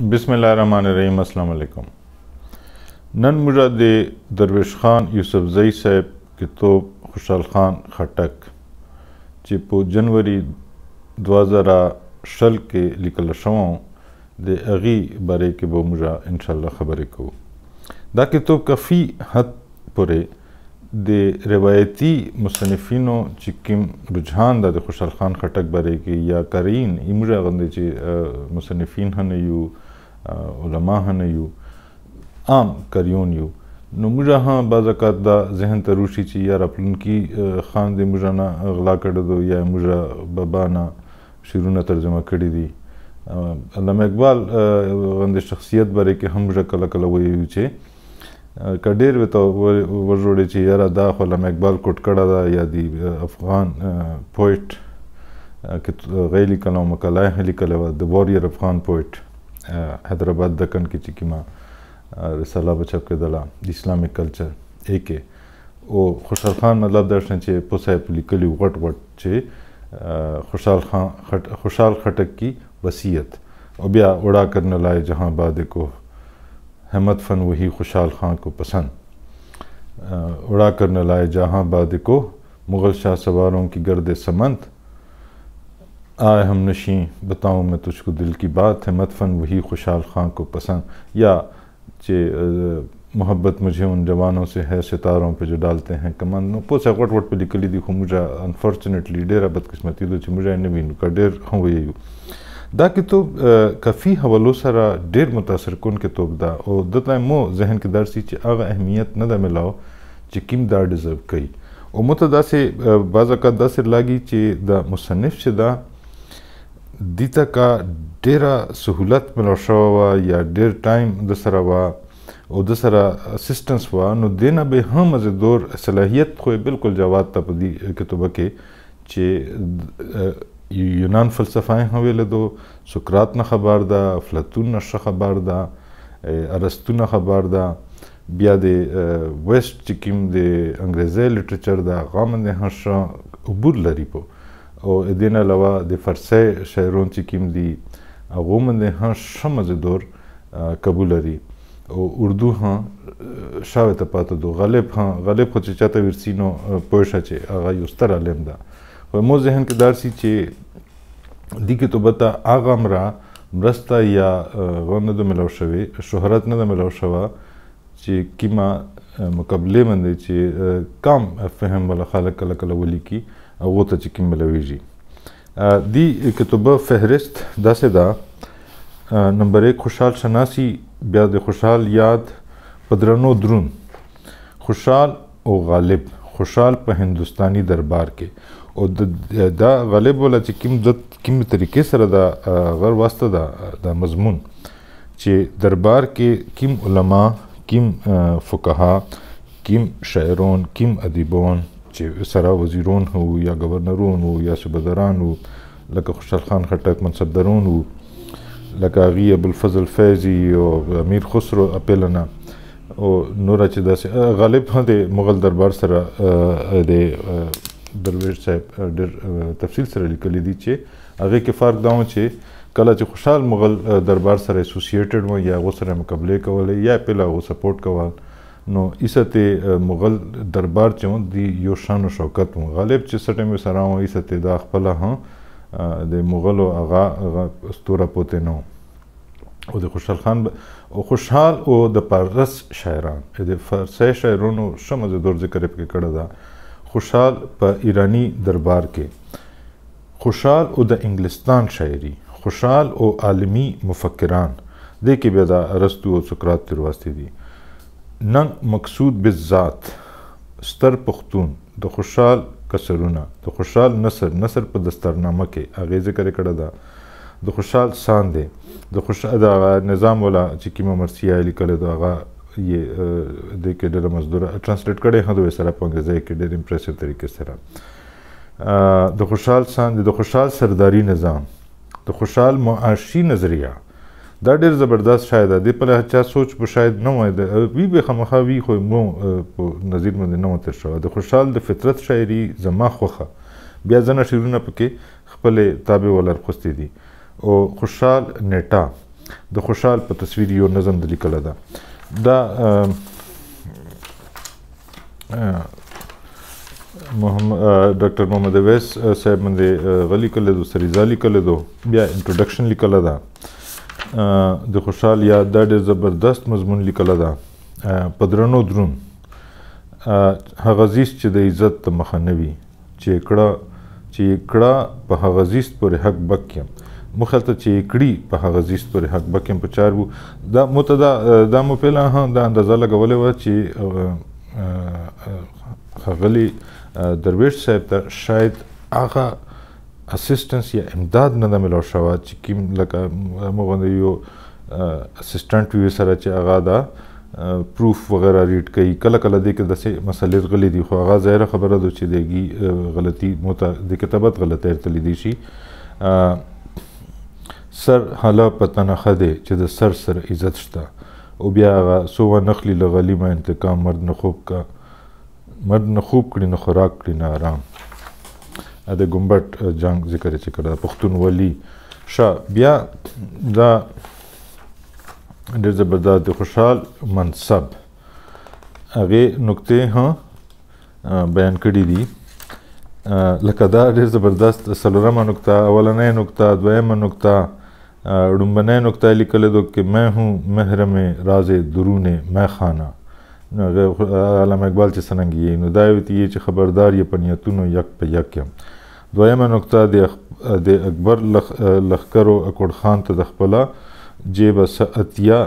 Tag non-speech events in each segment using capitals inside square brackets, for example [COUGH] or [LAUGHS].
بسم الله الرحمن الرحیم السلام علیکم نن موږ د درویش خان یوسف زئی صاحب کتاب خوشحال خان خټک چې په جنوري 2000 کې لیکل شوو د اغي باره کې به موږ ان شاء الله خبرې کوو دا کتاب کافی حد پورې د روایتي مصنفینو چې کوم رجحان د خوشحال خان خټک باره کې یا کرین ایمره غندې چې مصنفین هنه یو علما نه یو عام کریون یو نو موږ ها بازکات دا ذهن ته روشي چې یار خپلن کې خان دې موږ نه غلا کړه دو یا موږ بابا نه شیرونه ترجمه کړی دي علامه اقبال غند شخصیت باره کې هم موږ کله کله وایو چې کډیر وته ورجوړي چې یار دا علامه اقبال کوټ کړه دا یا دی افغان پوئټ غیلی کلام مقاله لیکلې و د واریر افغان پوئټ حیدر آباد دکن کی چکیماں رسالہ بچپ کے دلا اسلامک کلچر اے کے او خوشحال خان مطلب درشن چھ پوسائے پلی کلی وٹ وٹ چھ خوشحال خان خٹ خوشحال خٹک کی وصیت بیا اڑا کرنے لائے جہاں باد کو حمد فن وہی خوشحال خان کو پسند اڑا کرنے لائے جہاں باد کو مغل شاہ سواروں کی گرد سمنت आए हम नशी बताऊँ मैं तुझको दिल की बात है मतफन वही खुशहाल खां को पसंद या जे मोहब्बत मुझे उन जवानों से है सितारों पे जो डालते हैं कमान पो सकवट वट पे निकली दिखो मुझे अनफॉर्चुनेटली डेरा बदकिस्मती दो मुझे इन भी का डेर हूँ यही دا کتاب کافی حوالو سره ډیر متاثر کون کتاب ده او د مو ذهن کې درسي چې هغه اهمیت نه ده ملاو چې کیم دا ډیزرو کوي او متدا سه بعضا کا داسې لاګي چې د مصنف شه دا دې ته کا ډېره سهولت ملو شوه وه یا ډېر ټایم د سره وه او د سره اسسټنس وه نو دې نه به هم زه دور صلاحیت خو بالکل جواد ته په دې کتابه کې چې یونان فلسفه هم ویل دو سقراط نه خبر ده افلاطون نه خبر ده ارسطو نه خبر ده بیا د ویست چې کوم د انګریزي لټریچر دا غامن نه هشه عبور لري په او دین علاوه د فرسي شاعرون چې کوم دي هغه باندې هم ښه مزدور قبول لري او اردو هم شاوه ته پاتې دو غالب هم غالب خو چې چاته ورسینو پوه شې چې هغه یو ستر عالم ده خو مو ذهن کې دار سي چې دیګه تو بتا هغه مرا مرسته یا غونه د ملو شوي شهرت نه د ملو شوا چې کیما مقابله باندې چې کم فهم ولا خلک کله کله ولیکي اوته چې کوم ملويږي دی کتابه فهرست داسې دا نمبر 1 خوشحال شناسي بیا د خوشحال یاد پدرنو درون خوشحال او غالب خوشحال په هندستاني دربار کې او د دا غالب ولا چې کوم د کوم طریقې سره دا غر واسطه دا د مضمون چې دربار کې کوم علما کوم فقها کوم شاعرون کوم ادیبون چې سره وزیرون وو یا گورنرون وو یا صوبدران وو لکه خوشحال خان خټک منصبدارون وو لکه هغې ابوالفضل فیضي او امیر خسرو اپلنه او نوره چې داسې غالب [LAUGHS] د مغل دربار سره د درویش صاحب ډېر تفصیل سره لیکلي دي چې هغې کې فرق دا چې کله چې خوشحال مغل دربار سره اسوسییټډ و یا هغو سره مقابلې کولې یا پله هغو سپورټ کول نو ایسته مغل دربار چې دی یو شان او شوکت مو غالب چې سټه مې سره و ایسته دا خپل ها د مغل او اغا استوره پوته نو او د خوشحال خان او خوشحال او د پارس شاعران د فارسی شاعرونو شمه د دور ذکر په کړه دا خوشحال په ایرانی دربار کې خوشحال او د انګلستان شاعري خوشحال او عالمی مفکران د کې به دا ارسطو او سقراط تر واسطه دي ننګ مقصود بالذات ستر پختون د خوشحال کسرونه د خوشحال نصر نصر په دسترنامه کې هغه ذکر کړه دا د خوشحال سان دی د خوشحال د نظام ولا چې کیمه مرسیه لیکل دا هغه یې د کې ډېر مزدور ترانسلیټ کړي هغه سره په انګریزي کې ډېر امپریسیو طریقې سره د خوشحال سان دی د خوشحال سرداری نظام د خوشحال معاشي نظریه دا ډیر زبردست شاید دی په لحاظ چا سوچ به شاید نه وای دا وی به خامخا وی خو مو په نظیر باندې نه وته شو د خوشحال د فطرت شاعري زما خوخه بیا ځنه شعرونه پکې خپل تابع ولر خوستي دي او خوشحال نیټا د خوشحال په تصویر یو نظم د لیکل ده دا محمد ډاکټر محمد اویس صاحب باندې غلی کله دو سریزا لیکل دو بیا انټروډکشن لیکل ده د خوشحال یا دا ډېر زبردست مضمون لیکله ده په درنو درون هغه زیست چې د عزت ته مخه نه وي چې کړه چې کړه په هغه زیست پورې حق بک یم موږ هلته چې کړي په هغه زیست پورې حق بک یم په چار وو دا مو ته دا دا مو پهله هم دا اندازه لګولې وه چې ښاغلي درویش صاحب ته شاید هغه اسسټنس یا امداد نه ملو شو چې کوم لکه موږ یو اسسټنټ وی سره چې هغه دا پروف وغیرہ ریډ کوي کله کله د کې داسې مسلې غلي دي خو هغه ظاهره خبره ده چې دیږي غلطي موته د کتابت غلطه ترتلی دي شي سر حالا پتنه خده چې د سر سره عزت شته او بیا هغه سو نخلی لغلی ما انتقام مرد نه خوب کا مرد نه خوب کړي نه خوراک کړي نه آرام د ګمبټ جنگ ذکر چې کړه پښتونولي ش بیا دا ډېر زبردست خوشحال منصب هغه نقطې ها بیان کړې دي لکه دا ډېر زبردست سلورمه نقطه اولنې نقطه دویمه نقطه ړومبنې نقطه لیکل دو کې مې هوں محرم راز درون مې خانه علامه اقبال چې څنګه یې نو دا ویته چې خبردار یې پنیتونو یک په یک یم دویمه نقطه د اکبر لخکرو اکوړ خان ته د خپل جیب اتیا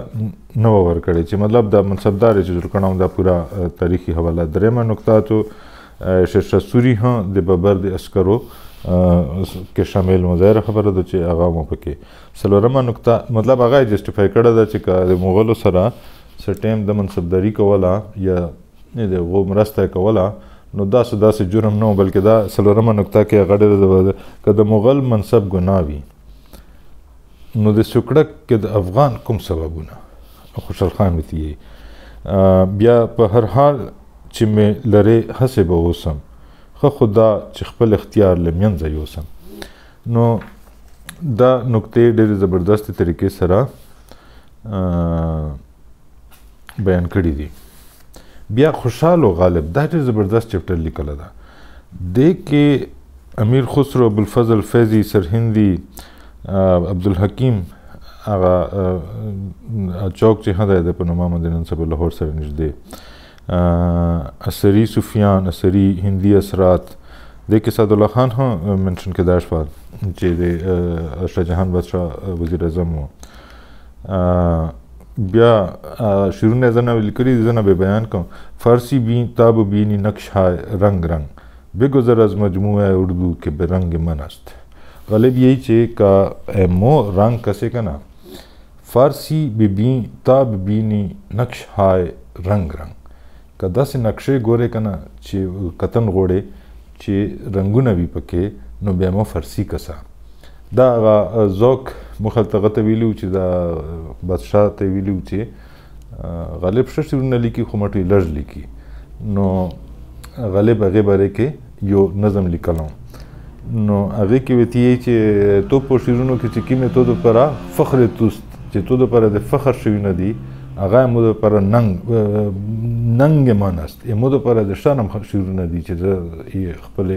نو ورکړي چې مطلب دا منصبدار چې ځلکناو دا پورا تاریخي حواله دریمه نقطه ته شش سوري ها د ببر د عسکرو کې شامل مظاهره خبره ده چې هغه مو پکې سلورمه نقطه مطلب هغه جسټیفای کړه ده چې د مغولو سره سټیم د منصبداري کوله یا د غو مرسته کوله نو دا څه داسې جرم نه بلکې دا سلورمه نقطه کې غړې که د مغل منصب ګناوي نو د سکړک کې د افغان کوم سببونه خوشحال خان متي بیا په هر حال چې مې لره هسه به وسم خو خدا چې خپل اختیار لمینځه یوسم نو دا نقطې ډېر زبردست طریقې سره بیان کړې دي بیا خوشحال غالب دا ډېر زبردست چپټر لیکل ده د کې امیر خسرو ابوالفضل فیضی سرهندي عبدالحکیم هغه چوک چې هدا ده په نوم باندې نن سبا لاهور سره نږدې اسری سفیان اسری هندي اثرات د کې صد الله خان هم منشن کې داش پات چې د شاه جهان بادشاه وزیر اعظم وو بیا شیرون زنه لیکلي زنه به بیان کوم فارسی بین تاب بینی نقش های رنگ رنگ بگذر از مجموعه اردو که به رنگ من است غالب یہی چھے کا ایمو رنگ کسے کنا فارسی ببین تاب بینی نقش های رنگ رنگ کا دس نقشے گورے کنا چھے کتن غوڑے چھے رنگونه بی پکے نو بیمو فارسی کسا دا غا زوک مخالته غته ویلو چې دا بادشاہ ته ویلو چې غالب شش نه لیکي خو مټي لږ لیکي نو غالب هغه باره کې یو نظم لیکلم نو هغه کې وتی چې تو په شیرونو کې چې کیمه تو د پرا فخر توست چې تو د پرا د فخر شوی نه دی هغه مو لپاره ننګ ننګ مانست مو لپاره د شانم شروع دي چې خپل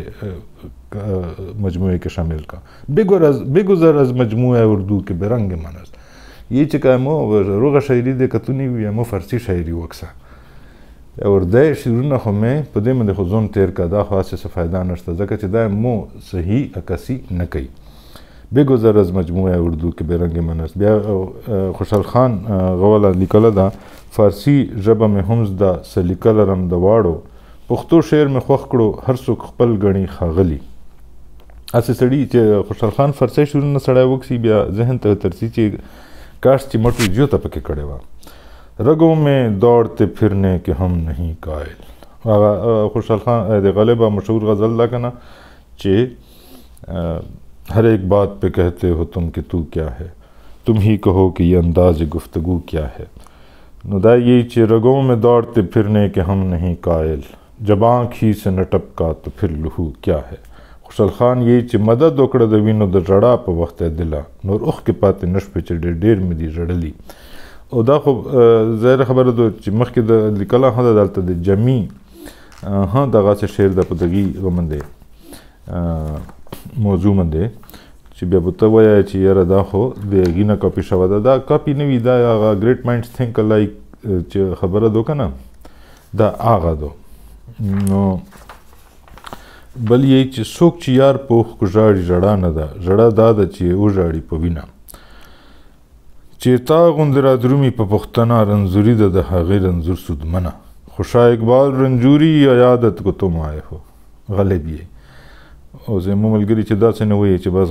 مجموعه کې شامل کا بګور از بګزر از مجموعه اردو کې برنګ مانست یی چې کومه روغه شاعری د کتونی وي مو فارسی شاعری وکسه اور د شیرونه خو مې په دې باندې خو ځم تیر کا دا خاصه فائدہ نشته ځکه چې دا مو صحیح عکاسی نه کوي بگذر از مجموعه اردو که به رنگ من است بیا خوشحال خان غواله لیکله ده فارسی ژبه مې هم زده څه لیکله رم د واړو پښتو شعر مې خوښ کړو هر څوک خپل ګڼي ښاغلي هسې سړي چې خوشحال خان فارسي شعرونه سړی وکسي بیا ذهن ته ترسي چې کاش چې مټو جوته پکې کړې وه رګو مې دوړتے پھرنے کې هم نہیں قائل هغه خوشحال خان د غالبه مشهور غزل ده که نه چې ہر ایک بات پہ کہتے ہو تم کہ تو کیا ہے تم ہی کہو کہ یہ انداز گفتگو کیا ہے ندائی یہی رگوں میں دوڑتے پھرنے کے ہم نہیں قائل جب آنکھ ہی سے نٹپ کا تو پھر لہو کیا ہے خوشل خان یہی چی مدد اکڑ دین و در رڑا پا وقت دلا نور اخ کے پاتے نش پہ چڑے ڈیر میں دی رڑلی ادا زیر دو ہاں دالتا دے جمی ہاں دا سے شیر دپدگی غمندے موضوع مندې چې بیا بوته وایي چې یاره دا خو د غینه کاپی شوه دا دا کاپی نه وی دا هغه ګریټ مایندز تھنک لایک چې خبره دو کنه دا هغه دو نو بل یی چې څوک چې یار په خوژاړي جړه نه ده جړه دا د چې او جړی په وینا چې تا غوندرا درومي په پښتنه رنزوري ده د هغې رنزور سودمنه خوشا اقبال رنجوری یا یادت کو تم آئے ہو غلط یہ او زمو گری چې داسې نه وایي چی بس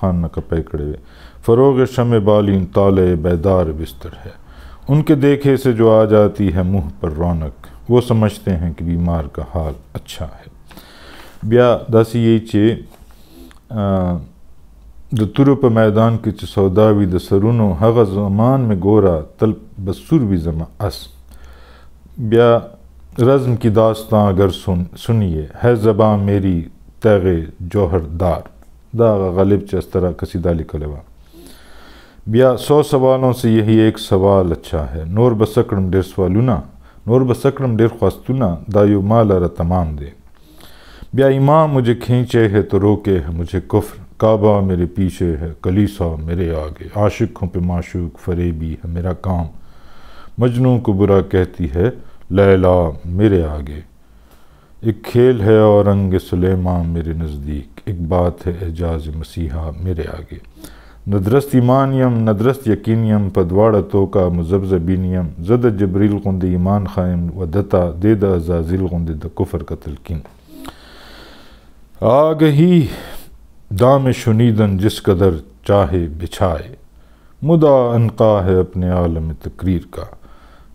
خان نه کپی کړی وي فروغ شم بالین طالع بیدار بستر ہے ان کے دیکھے سے جو آ جاتی ہے منہ پر رونق وہ سمجھتے ہیں کہ بیمار کا حال اچھا ہے بیاہ دسی یہ چی په میدان کے سوداوی سرونو و زمان میں گورا تلپ زما اس بیا رزم کی داستان اگر سن سنیے ہے زباں میری تیغ جوہر دار دا چ اس طرح کسی دال لوا بیا سو سوالوں سے یہی ایک سوال اچھا ہے نور بسکڑم سوالونا نور ب خواستونا دا یو مالا را تمام دے بیا امام مجھے کھینچے ہے تو روکے ہے مجھے کفر کعبہ میرے پیچھے ہے کلیسا میرے آگے عاشق ہوں پہ معشوق فریبی ہے میرا کام مجنوں کو برا کہتی ہے لیلا میرے آگے ایک کھیل ہے اور رنگ سلیمہ میرے نزدیک ایک بات ہے اعجاز مسیحا میرے آگے ندرست ایمانیم ندرست یقینیم پدواڑ توکا مزبزبینیم زد جبریل قند ایمان خائم و دتا قند دا کفر کا تلکین آگہی دام شنیدن جس قدر چاہے بچھائے مدا انقا ہے اپنے عالم تقریر کا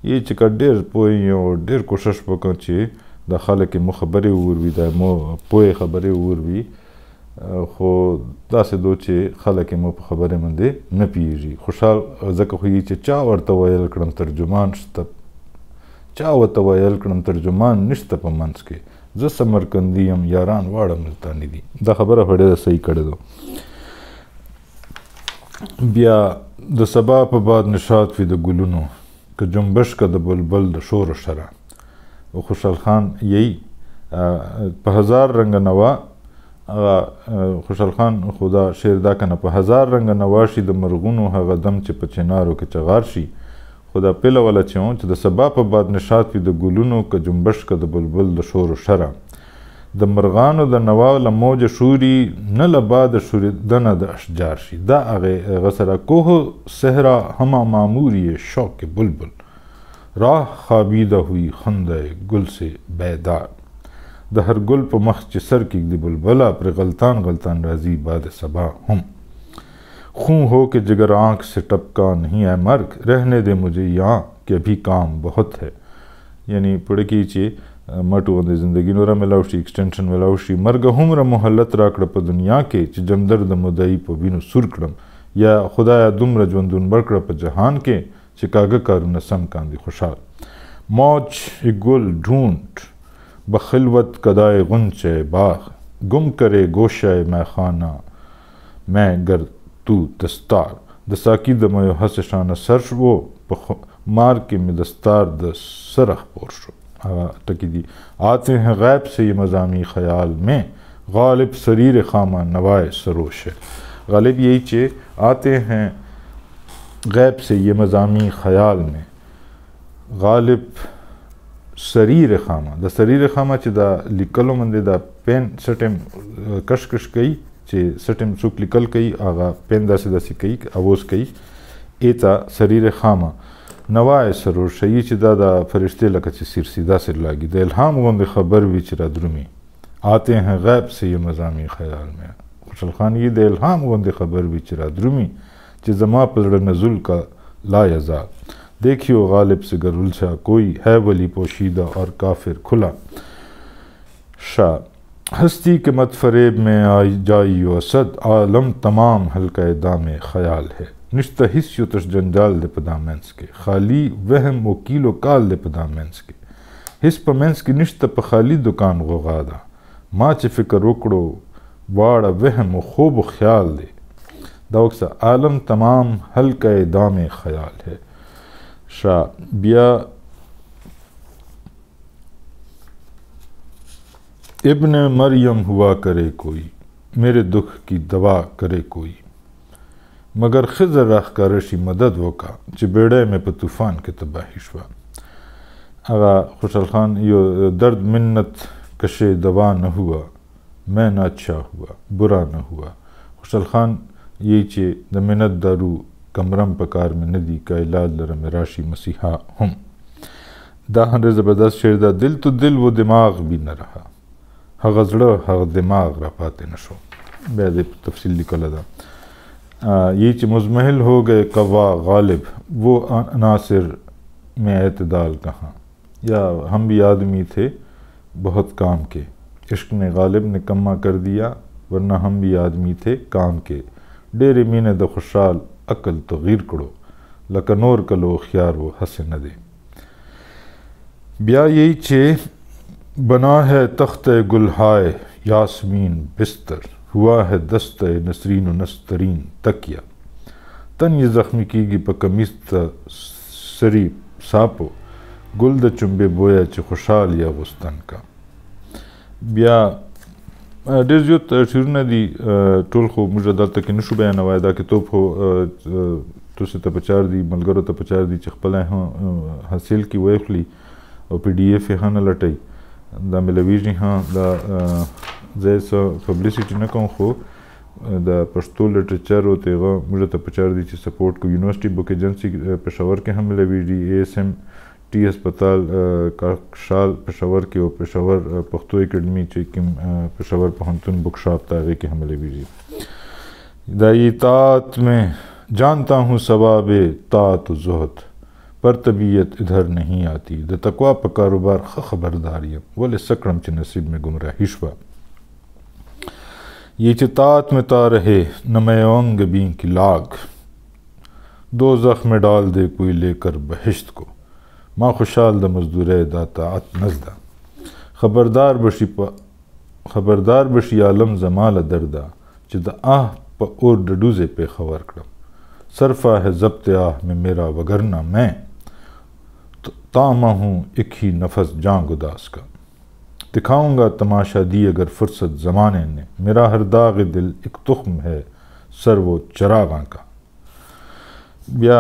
یہ چکا ڈیر پوئیں اور ڈر کوشش پکنچے د خلک مو خبرې ووروي د مو پوهې خبرې ووروي خو داسې دو چې خلک مو په خبرې باندې نه پیږي خوشحال ځکه خو یې چې چا ورته ویل کړم ترجمان شته چا ورته ویل کړم ترجمان نشته په منځ کې زه سمرکندي یم یاران واړه ملتانی دي دا خبره خو ډېره صحیح کړې ده بیا د سبا په باد نشاط وي د ګلونو که جنبش که د بلبل د شور سره خوشحال خان یی په هزار رنگ نوا خوشحال خان خدا شعر دا کنه په هزار رنگ نوا شي د مرغونو هغه دم چې په چنارو کې چغار شي خدا پیله ولا چون چې د سبا په باد نشات وي د ګلونو ک جنبش ک د بلبل د شور و شره د مرغانو د نوا له موج شوري نه له باد شوري دنه د اشجار شي دا هغه غسره کوه صحرا هم ماموري شوق بلبل راه خابیده ہوئی خنده گل سے بیدار د هر گل په مخ چې سر کې دی بلبلا پر غلطان غلطان راضی باد سبا هم خون ہو کہ جگر آنکھ سے ٹپکا نہیں ہے مرگ رہنے دے مجھے یہاں کہ ابھی کام بہت ہے یعنی پڑکی مټو د زندگی نور ملاو شي ایکستنشن ملاو شي مرګ هم را مهلت را کړ په دنیا کې چې جمدر د مدعی په وینو سور کړم یا خدایا دومره ژوندون بړ کړ په جهان کې چکاگا کارو نسم کاندی خوشحال موچ اگل ڈھونڈ بخلوت کدائے غنچے باغ گم کرے گوشہ میں خانہ میں گر تو دستار دساکی دمائیو حس شانہ سرش وہ مار کے میں دستار د تکی دی آتے ہیں غیب سے یہ مضامی خیال میں غالب سریر خامہ نوائے سروش ہے غالب یہی چھے آتے ہیں غیب से ये مضامی خیال में غالب سریر خامه د سریر خامه چې د لیکلو باندې د پین سټم کشکش کوي چې سټم څوک لیکل کوي هغه پین داسې داسې کوي اواز کوي ایتا سریر خامه نوای سرور شي چې دا د فرشته لکه چې سیر سیدا سر لاګي د الهام غوندې خبر وی چې را درومي آتے ہیں غیب سے یہ مضامی خیال میں خوشل خان یہ د الهام غوندې خبر وی چې را درومي چ زما پلڑ نزل کا لا لازاد دیکھیو غالب سے گرولشا کوئی ہے ولی پوشیدہ اور کافر کھلا شاہ ہستی کے متفریب میں آئی جائی و اسد عالم تمام حلقہ دام خیال ہے نشتہ حس یو تش جنجال دپدامنس کے خالی وہم و کیل و کال پدا مینس کے حس پا مینس کی نشتہ پا خالی دکان غغادہ ماچ فکر رکڑو واڑا وہم و خوب و خیال دے سا عالم تمام حلقہ دام خیال ہے شاہ بیا ابن مریم ہوا کرے کوئی میرے دکھ کی دوا کرے کوئی مگر خضر راہ کا رشی مدد و کا چبیڑے میں پہ طوفان کے تباہی شوا اگر خوشحال خان یو درد منت کشے دوا نہ ہوا میں نہ اچھا ہوا برا نہ ہوا خوشحال خان یہ چھے دمنت دارو کمرم پکار میں ندی کا علاج لرم راشی مسیحا ہم دا ہر زبردست دا دل تو دل و دماغ بھی نہ رہا حق ازڑا حق دماغ رہ پاتے نشو بیاد تفصیل تفصیلی دا لذا یہ چھے مزمحل ہو گئے قوا غالب وہ عناصر میں اعتدال کہاں یا ہم بھی آدمی تھے بہت کام کے عشق نے غالب نے کمہ کر دیا ورنہ ہم بھی آدمی تھے کام کے ډېرې مینې د خوشحال عقل تغییر کړو لکه نور کلو خيار و حسن نه دی بیا یی چې بنا ہے تخت گل ہائے یاسمین بستر ہوا ہے دست نسرین و نسترین تکیا تن یہ زخمی کیږي په کمیز ته سری ساپو ګل د چمبه بویا چې خوشحال یا غستان کا بیا ډېر زیات شعرونه دي ټول خو موږ دلته کې نشو بیانوای دا کتاب خو تاسو ته پچار دي ملګرو ته پچار دي چې خپل حاصل کی وایخلی او پی ډی اف یې نه لټي دا ملویږي ها دا زه سو پبلیسټی نه کوم خو د پښتو لټریچر او تیغه موږ ته پچار دي چې سپورټ کو یونیورسيټي بک ایجنسی پېښور کې هم ملوي ډي اس ام ہسپتال کاکشال پشاور کے پشاور پختو اکیڈمی پشاور جی بک شاپ جی۔ میں جانتا ہوں سباب تات زہد پر طبیعت ادھر نہیں آتی دا تقوا پر کاروبار خبرداری سکرم چ نصیب میں شوا یہ تات میں تا رہے بین کی لاگ دو زخم ڈال دے کوئی لے کر بہشت کو ما خوشحال د مزدور داتا ات نزدہ خبردار بشی په خبردار بشی عالم درده چې د آه په اور ډډوزه په خبر کړم صرفا ہے ضبط آہ میں میرا وگرنا میں تامہ ہوں ایک ہی نفس جان گداس کا دکھاؤں گا تماشا دی اگر فرصت زمانے نے میرا ہر داغ دل ایک تخم ہے سر و چراغاں کا یا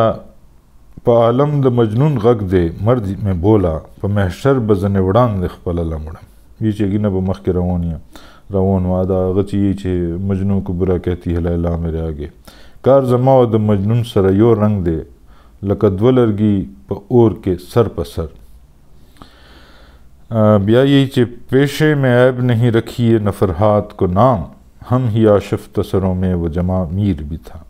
په عالم د مجنون غږ دی مرد مې بولا په محشر به ځنې وړاندې خپله لمړم یې چې ګینه به مخکې روان یم روان وه دا هغه چې یې چې مجنون کو برا کہتی ہے لیلا میرے آګې کار زما او د مجنون سره یو رنگ دی لکه دوه لرګي په اور کې سر په سر بیا یی چې پیشے میں عیب نہیں رکھیے نفرحات کو نام ہم ہی آشف تسروں میں وہ جمع میر بھی تھا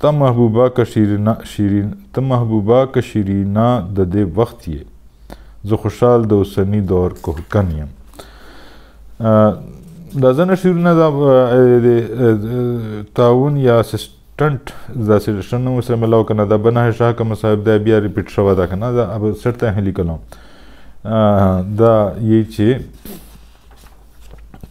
ته محبوبه کشیرینا شیرین ته محبوبه کشیرینا د دې وخت یې زه خوشحال د اوسنی دور کوهکن یم دا ځنه شیرونه د تعاون یا اسسټنټ د سټیشن نو سره ملاو کنه دا بنا ہے شاه کا مصاحب دا بیا ریپیټ شوه دا کنه دا اب سرته هلی کلام دا یی چې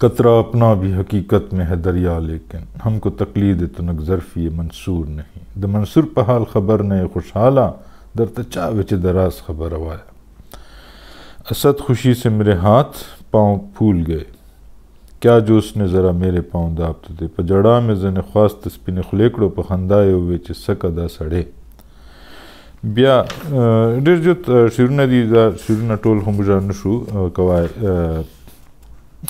कतरा अपना भी हकीकत में है दरिया लेकिन हमको तकलीद तनक ज़रफ़ी मंसूर नहीं द मंसूर पहाल खबर ने खुशहाला दर तचा विच दराज खबर आवाया असद खुशी से मेरे हाथ पाँव फूल गए क्या जो उसने ज़रा मेरे पाँव दाबते थे पजड़ा में जन खास तस्पिन खुलेकड़ों पर खंदाए हुए चिस्सकदा सड़े بیا ډېر جوت شیرونه دي دا شیرونه ټول هم ځان نشو کوای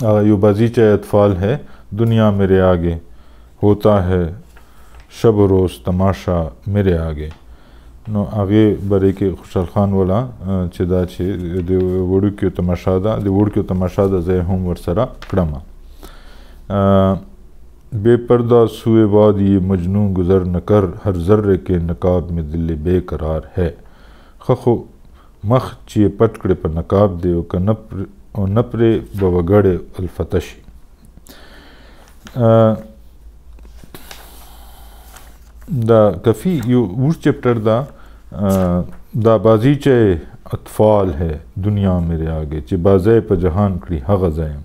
یو بازیچہ اطفال ہے دنیا میرے آگے ہوتا ہے شب و روز تماشا میرے آگے نو آگے برے کے خوشحال خان والا چدا دے وڑو کیو تماشا دا زے ہم ورسرا کڑما بے پردہ سوئے بعد یہ مجنون گزر نہ کر ہر ذرے کے نقاب میں دل بے قرار ہے خخو مخ چیے پٹکڑے پر نقاب دیو کنپ او نه پرې به وګړې الفته شي دا کفی یو اوږد چیپټر دا دا بازیچه اطفال ہے دنیا میرے آگے چې بازه په جهان کړی هغه ځایم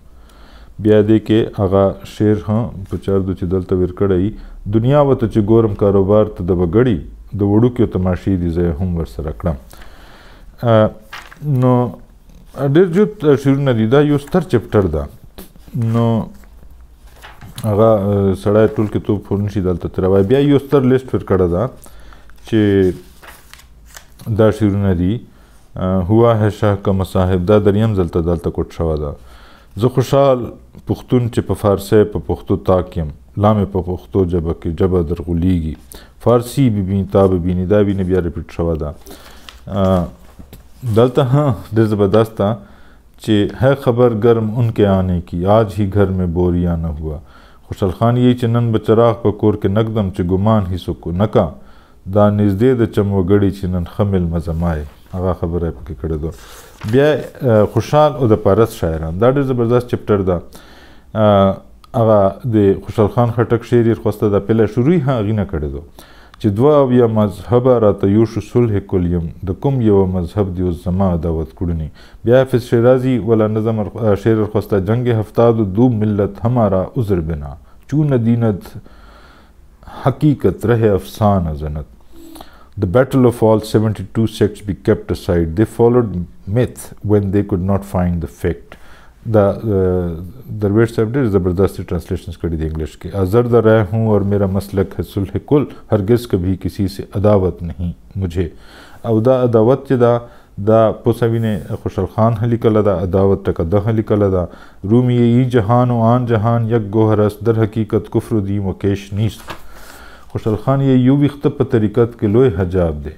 بیا دې کې هغه شعر ها په چاردو چې دلته ور کړی دنیا وته چې ګورم کاروبار ته د وګړی د وړو کې تماشې دي زه هم ور سره کړم نو ډېر جوت شعرونه دي دا یو ستر چپټر ده نو هغه سړی ټول کې تو فون شي دلته تر بیا یو ستر لیست ور کړه ده چې دا شعرونه دي هوا ہے شاه کا مصاحب دا دریم زلته دلته کوټ شوه ده زه خوشحال پښتون چې په فارسی په پښتو تاکیم لامې په پښتو جبه کې جبه درغولیږي فارسی ببینی تا ببینی دا بینه بیا ریپیټ شوه ده دلته ها ډېر زبردست چې ہے خبر گرم ان کے آنے کی آج ہی گھر میں بوریا نہ ہوا خوشحال خان یی چې نن به چراغ په کور کې نقدم چې ګمان هیڅ کو نکا دا نږدې د چموګړي چې نن خمل مزمای هغه خبره پکې کړې ده بیا خوشحال او د پارس شاعران دا ډېر زبردست چپټر ده هغه د خوشحال خان خټک شعر یې خوسته د پیله شروع هغه نه کړې ده چې یا چد اویہ یو شو صلح کلیم د کوم یو دی اوس زما دعوت بیا بیافت شیرازی ولا نظم شیر خوستا جنگ هفتاد دو ملت ہمارا عذر بنا چون دینت حقیقت رہے افسان زنت The بیٹل of آل 72 sects be بی aside. They followed myth when وین could not find the fact. دا درویش صاحب ڈے زبردست ٹرانسلیشنز کری دی انگلش کے ازردہ رہ ہوں اور میرا مسلک ہے سلح کل ہرگز کبھی کسی سے اداوت نہیں مجھے او دا اداوت دا دا پوین خوشل خان حلی ہاں کلا دا عداوت دا حلی ہاں کلا دا رومی ای جہان و آن جہان یک گو حرس در حقیقت کفر و کیش نیست خوشل خان یہ یو بھیت طریقت کے لوئے حجاب دے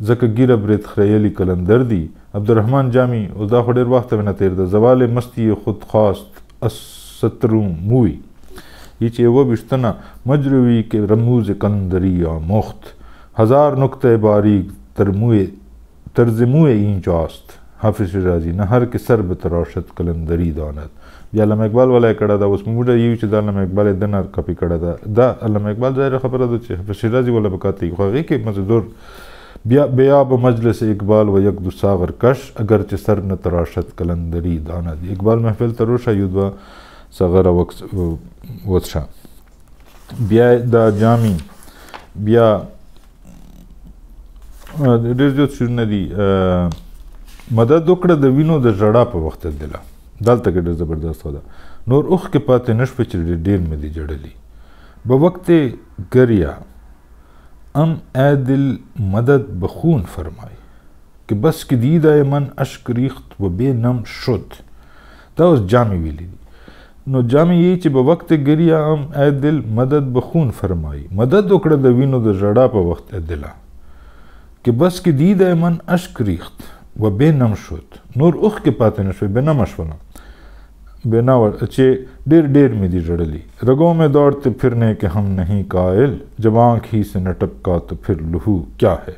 ځکه ګیره برید خریلی کلندر دی عبدالرحمن جامی اوس دا خو ډېر وخت نه تیر ده زوال مستی خود خواست استرو موی هیچ یو بشتنا مجروی که رموز کندریا مخت هزار نکته باریک تر موی ترز موی اینجاست حافظ شیرازی نهر کې سر به تراشت کلندری داند بیا علامه اقبال ولای کړه دا اوس موږ یو چې د علامه اقبال د نار کپی کړه دا د علامه اقبال ظاهر خبره ده چې حافظ شیرازی ولا بکاتې خو هغه کې مزدور بیا بیا به مجلس اقبال و یک دو ساغر کش اگر چې سر نه تراشد کلندری دانه دی اقبال محفل ته روشه یو دوه ساغره وڅښه بیا دا جامی بیا ډېر زیات شعرونه دي مدد وکړه د وینو د ژړا په وخت دله دلته کې ډېر زبردست ده نور اوښکې پاتې نه شوې چې ډېر مې دي جړلي به وخت ګریا ام عدل مدد بخون فرمای که بس که دیده من اشک ریخت و به نم شد دا اوس جامې ویلې دي نو جامې یې چې په وخت ګریا ام عدل مدد بخون فرمای مدد وکړه د وینو د ژړا په وخت عدلا که بس که دیده من اشک ریخت و به نم شد نور اوخ کې پاتې نشوي به نم شولم بناور اچے ڈیر ڈیر میں دی رڑلی رگوں میں دوڑتے پھرنے کے ہم نہیں قائل جب آنکھ ہی سے نٹکا کا تو پھر لہو کیا ہے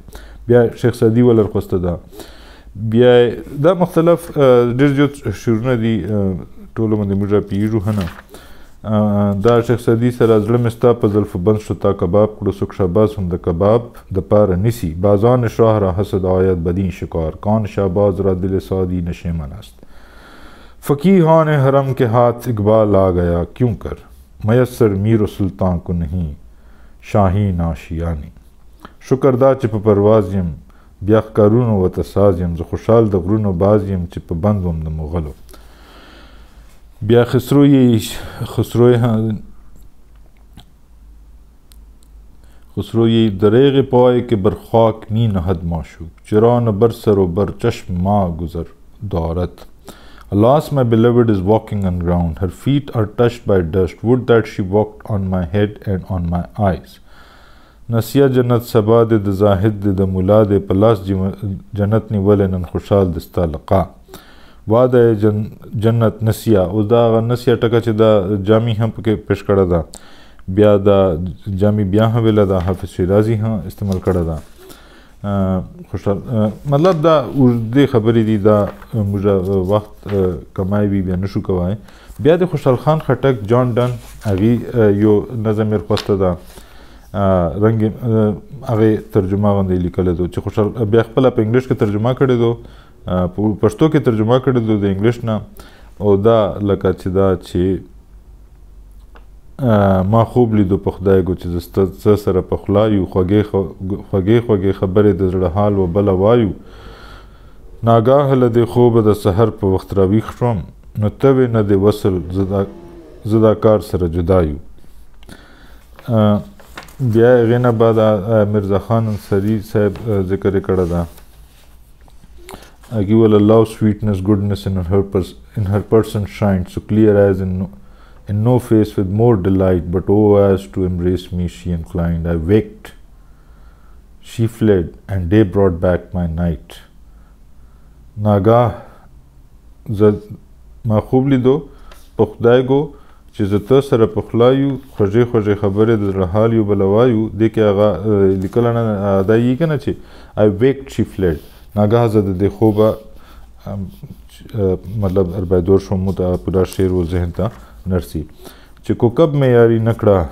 بیا شیخ صدی ولاخوسدا بیا دا مختلف جو مجھا پی روحنا دا شیخ صدی پا ظلف بند شتا کباب کلو سکشا باز کباب دا پار نسی بازان شاہ را حسد آیت بدین شکار کان شاہ باز را دل سعدی نشیمان است فقیحان حرم کے ہاتھ اقبال آ گیا کیوں کر میسر میر و سلطان کو نہیں شاہی ناشیانی شکر چپ پروازیم بیاخ کرون و تسازیم ز خوشحال دغرون و بازیم چپ بند غم د مغل و بیا خسروئی خسرو ہاں، خسروئی دریغ پائے کہ برخاک نین حد معشو چرو ن بر سر و بر چشم ما گزر دارت Alas, my beloved is walking on ground. Her feet are touched by dust. Would that she walked on my head and on my eyes. نسیہ جنت سبا د زاحد ملا د پلاس جنت نی ون خوشحال دستا لقا وعد جن جنت نسیہ او دا نسیہ ٹکا دا جامی ہاں پیش کرا دا بیاہ دا جامی بیاہ ولا دا شیرازی ہاں استعمال کردا خوشحال مطلب دا اوږدې خبرې دي دا موږ وخت کمای وي بیا نشو کوای بیا د خوشحال خان خټک جان ډن هغې یو نظم یې خواسته ده رنګ هغې ترجمه غوندې لیکلی دو چې خوشحال بیا خپله په انګلیش کې ترجمه کړې دو په پښتو کې ترجمه کړې دو د انګلیش نه او دا لکه چې دا چې ما خوب لیدو په خدای ګو چې زه سره په خلا یو خوږې خوږې خبرې د زړه حال و بله وایو ناګاه له دې خوبه د سحر په وخت راویښ شوم نو ته وې نه د وصل زه دا کار سره جدا یو بیا هغې نه بعد مرزا خان انصري صاحب ذکر یې کړی ده هګي ول الله سویټنس ګډنس ان هر پرسن شاین سو کلیئر ایز ان In no face with more delight, but oh, as to embrace me she inclined, I waked. She fled, and day brought back my night. ناگاه زه ما خوب لیدو په خدای ګو چې زه ته سره په خلا یو خوږې خوږې خبرې د زړه حال یو بلوایو دې کې هغه لیکل نه ادا یې کنه چې آی ویک شي فلیډ ناګاه زه د خوبه مطلب اربای دور شوم مو ته پورا شعر و ذهن ته نرسي چې کوکب مې یاري نکړه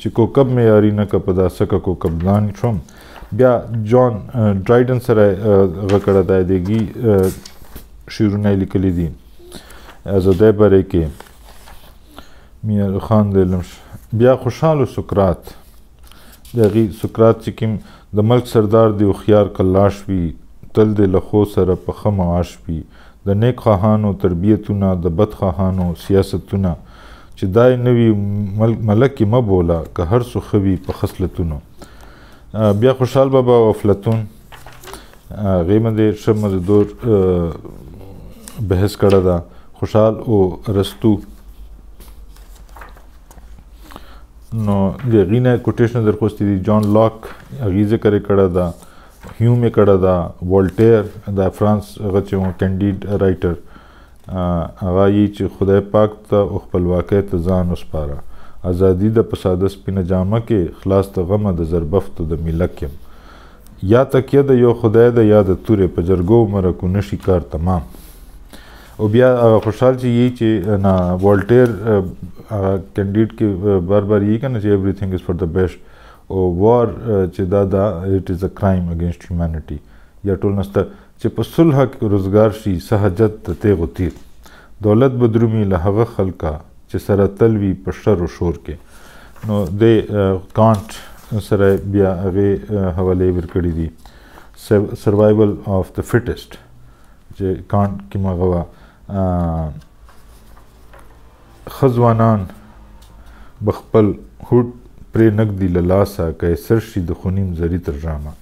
چې کوکب مې یاري نکړه په داسکه کوکب لاندې شوم بیا جان ډرایډن سره غکړه دای دیږي شیرونه لیکلي دي آزادۍ باره کې میر خان دلمش بیا خوشاله سقراط دغه سقراط چې کوم د ملک سردار دی او خيار کلاش وی تل د لخوا سره په خمه عاش وی د نیک خواهانو تربیتونه د بد خواهانو سیاستونه چې دای نوی ملک مه بوله که هر څه خوي په خصلتونو بیا خوشحال بابا وفلتون هغې باندې ښه مزدور بحث کړې ده خوشحال او رستو نو د هغې نه کوټېشن درخواستې دي جان لاک هغې ذکر یې کړی ده هیوم یې کړه دا والټیر د فرانس هغه چې کینډید رائټر هغه یې چې خدای پاک ته خپلواکۍ ته ځان وسپاره ازادي د پساده سپینه جامه کې خلاص ته غمه د زربفت د ملک یم یا تکیه د یو خدای د یا د تورې په جرګو مرکو نشي کار تمام او بیا خوشحال چې یی چې نا والټیر کینډید کې بار بار یی کنه چې everything از فار د بیسټ وار چې دا دا اټ از ا کرایم اگینست هیومانټی یا ټول نسته چې په صلح کې روزګار شي سہجت ته غوتی دولت بدرومی له هغه خلکا چې سره تلوي په شر او شور کې نو د کانت سره بیا هغه حواله ورکړی دي سروایوول اف د فټست چې کانت کې مغوا خزوانان بخپل هوډ پرې نګدي لاسا کې سر شي د خونیم زری ترجمه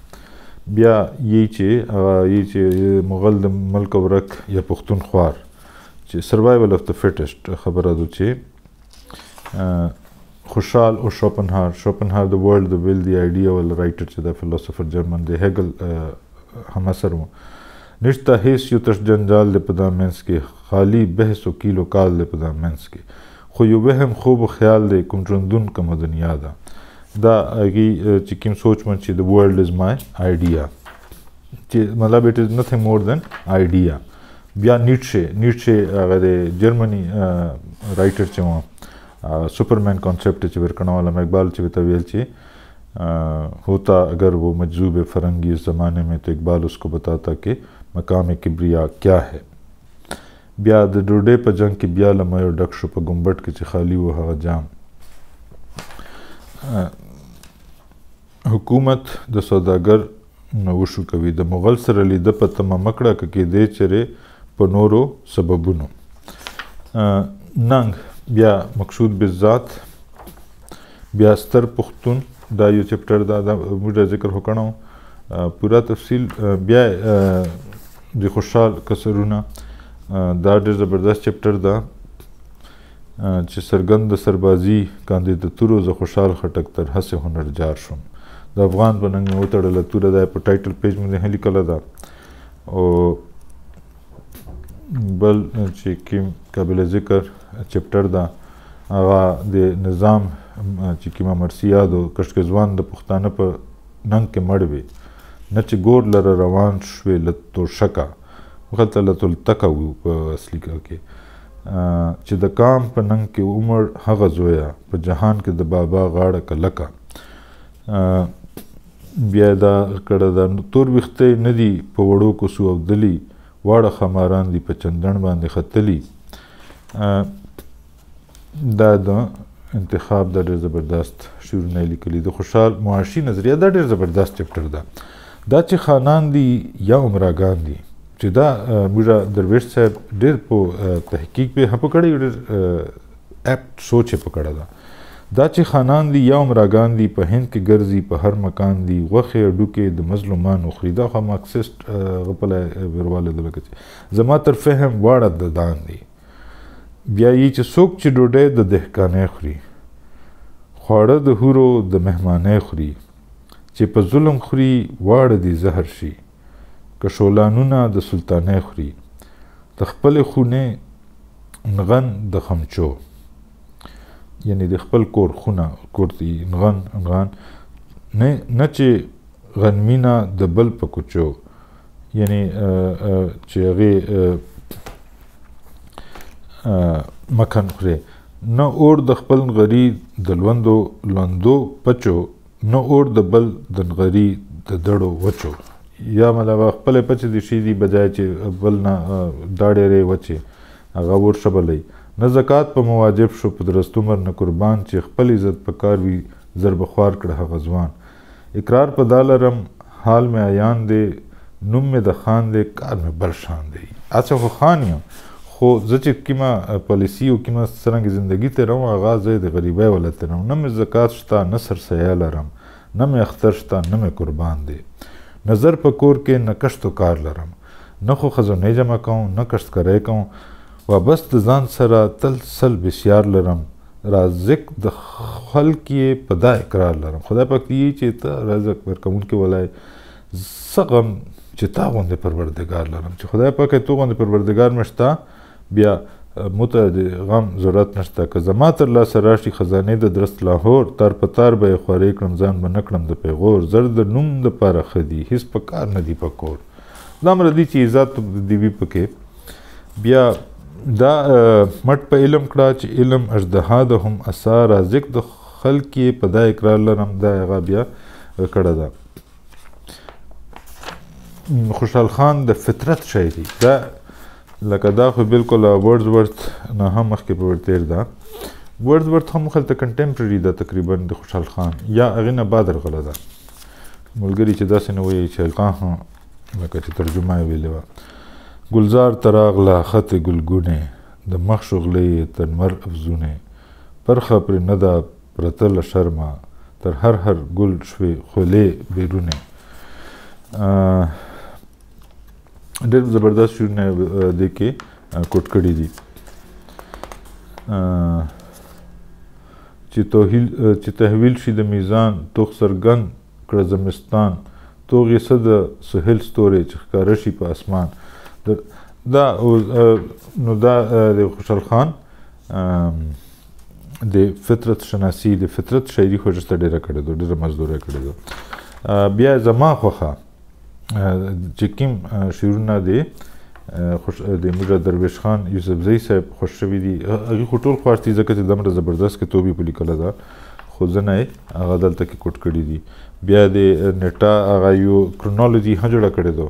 بیا یی چې یی چې مغل د ملک ورک یا پښتون خوار چې سروایول اف د فټست خبره ده چې خوشحال او شوپنهار شوپنهار د ورلد د ویل دی ایډیول رائټر چې د فلسفر جرمن دی هګل همسر وو نشته هیڅ یو تش جنجال د پدامنس کې خالی بحث او کیلو کال د پدامنس کې خو یو وهم خوب کوم خیال دے دنیا دن دا مدن چې کوم کم من چې دا ورلڈ از مائی آئیڈیا مطلب اٹ از نثینګ مور دین آئیڈیا بیا نیټشه نیټشه هغه د اگر جرمنی رائٹر چاہاں سپرمن مین چې ورکنه والا اقبال چبر ویل چی ہوتا اگر وہ مجذوب فرنگی اس زمانے میں تو اقبال اس کو بتاتا کہ مقام کبریا کیا ہے بیا د ډوډۍ په جنگ کې بیا لمایو ډک شو په ګمبټ کې چې خالی و هغه جام حکومت د سوداګر نو شو کوي د مغل سره لیده په تمه مکړه کې دې چره په نورو سببونو ننګ بیا مقصود بالذات بیا ستر پختون دا یو چپټر دا, دا موږ ذکر وکړو پورا تفصیل بیا د خوشحال کسرونه دا ډېر زبردست چپټر ده چې سرګند سربازي کاندیداتورو زه خوشحال خټک تر هڅې هنرجار شوم د افغان په ننګ مې وتړله توره ده په ټایټل پیج مې نه لیکله ده او بل چې کوم قابل ذکر چپټر ده هغه د نظام چې کومه مرسیاد او کشکزوان د پښتانه په ننګ کې مړ وي نه چې ګور لره روان شوې له توشکه غلطه لتلتقه وو په اصلي کال کې چې د کام په ننګ کې عمر هغه زویا په جهان کې د بابا غاړه کلکا بیا دا کړه دا تور وخته ندی په وړو کو سو عبدلی واړه خماران دی په چندن باندې ختلی دا د انتخاب د ډېر زبردست شعرونه لیکلي د خوشحال معاشي نظریه دا ډېر زبردست چپټر ده دا چې خانان دي یا عمراګان دي چې دا موږ درویش صاحب ډېر په تحقیق به هم کړی ډېر اپټ سوچ په کړه دا دا چې خانان دي یا عمراګان دي په هند کې ګرځي په هر مکان دي وخه ډوکې د مظلومانو خریدا خو مارکسیست غپل ورواله دلکه زما تر فهم واړه د دان دي بیا یی چې څوک چې ډوډۍ د دهقانې خوري خواړه د هورو د مهمانې خوري چې په ظلم خوري واړه دي زهر شي که شولانونه د سلطانه خوري د خپل خونه انغن د خمچو یعنی د خپل کور خونه کورتی انغن انغان نه نه چې غنمینا د بل په کوچو یعنی چې هغه مکان خوري نه اور د خپل غری د لوندو لوندو پچو نه اور د بل د غری د دړو وچو یا مله خپل پچې د شي دی بجای چې بل نه دا ډېرې وچې هغه ورشبلې نه زکات په مواجب شو په درستمر نه قربان چې خپل عزت په کار وی ضرب خوار کړه هغه ځوان اقرار په دالرم حال مې عیان دی نوم مې د خان دی کار مې بل شان دی اچھا خو خان یم خو زه چې کومه پالیسي او کومه څرنګه زندگی ته روم هغه زه د غریبۍ ولته روم نه مې زکات شته نه سرسایه لرم نه مې اختر شته نه مې قربان دی نظر په کور کې نه کشتو کار لرم نه خو خزانه جمع کوم نه کشت کرای کوم وبس د ځان سره تل سل بسیار لرم رازق د خلق یې په دا اقرار لرم خدای پاک دې چې ته رزق ورکون کې ولای سقم چې تا غونډه پروردگار لرم چې خدای پاک ته غونډه پروردگار مشتا بیا مته د غم ضرورت نشته که زما تر لاسه راشي خزانې د درست لاهور تار په تار به یې خورې کړم ځان به نه کړم د پیغور زر د نوم دپاره ښه دي هېڅ په کار نه دي په کور دا مردي چې عزت دی وي پکې بیا دا مټ په علم کړه چې علم اجدها د هم اثار رازق د خلق په دا اقرار لرم دا هغه بیا کړه دا خوشحال خان د فطرت شاعري دا لکه دا خو بالکل ورډز ورث نه هم مخکې په ورتیر دا ورډز ورث هم خلته کنټمپرری دا تقریبا د خوشحال خان یا اغینه بادر غله ده ملګری چې داسې نه وایي چې القاه لکه چې ترجمه یې ویلې وه ګلزار تراغله خط ګلګونې د مخ شغلې تنمر افزونې پرخه پر نه ده پرته له شرمه تر هر هر ګل شوې خولې بیرونې ډېر زبردست شعرونه دې کې کوټ کړي دي چې توحیل چې تحویل شي د میزان توغ سرګند کړه زمستان توغ یې څه د سهیل ستوري چې ښکاره شي په اسمان دا نو دا د خوشحال خان د فطرت شناسی د فطرت شاعري خو ډېره کړې ده ډېره مزدوره کړې ده بیا زما خوخه چې کوم شعرونه دي خوش د موږ درویش خان یوسف زئی صاحب خوش شوی دي هغه خټول خوښتي ځکه چې دمره زبردست کتابي په لیکل ده خو ځنه هغه دلته کې کوټ کړی دي بیا د نټا هغه یو کرونالوژي هجړه کړی دو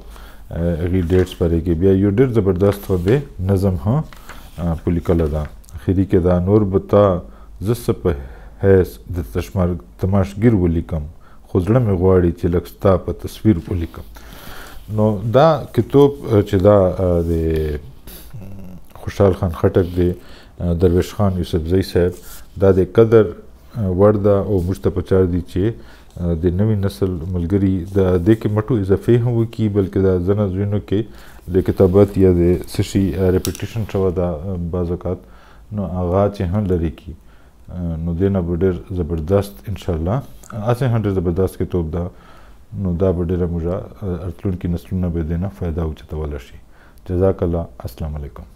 هغه ډیټس پرې کې بیا یو ډیر زبردست دی نظم ها په لیکل ده اخیری کې دا نور بتا زس په هیڅ د تشمار تماشګر ولیکم خو زړه مې غواړي چې لکستا په تصویر ولیکم نو دا کتاب چې دا د خوشحال خان خټک دی درویش خان یوسفزئی صاحب دا د قدر وردا او مشتپچار دي چې د نوې نسل ملګری د د کې مټو اضافه هم وکي بلکې دا زنه زوینو کې د کتابت یا د سشي ریپټیشن شو دا بازوقات نو هغه چې هم لري کې نو دینه ډېر زبردست ان شاء الله اسه هم ډېر زبردست کتاب ده نو دا به ډیره موږ ارتلونکو نسلونه به دینه فایده اوچتول شي جزاک الله السلام علیکم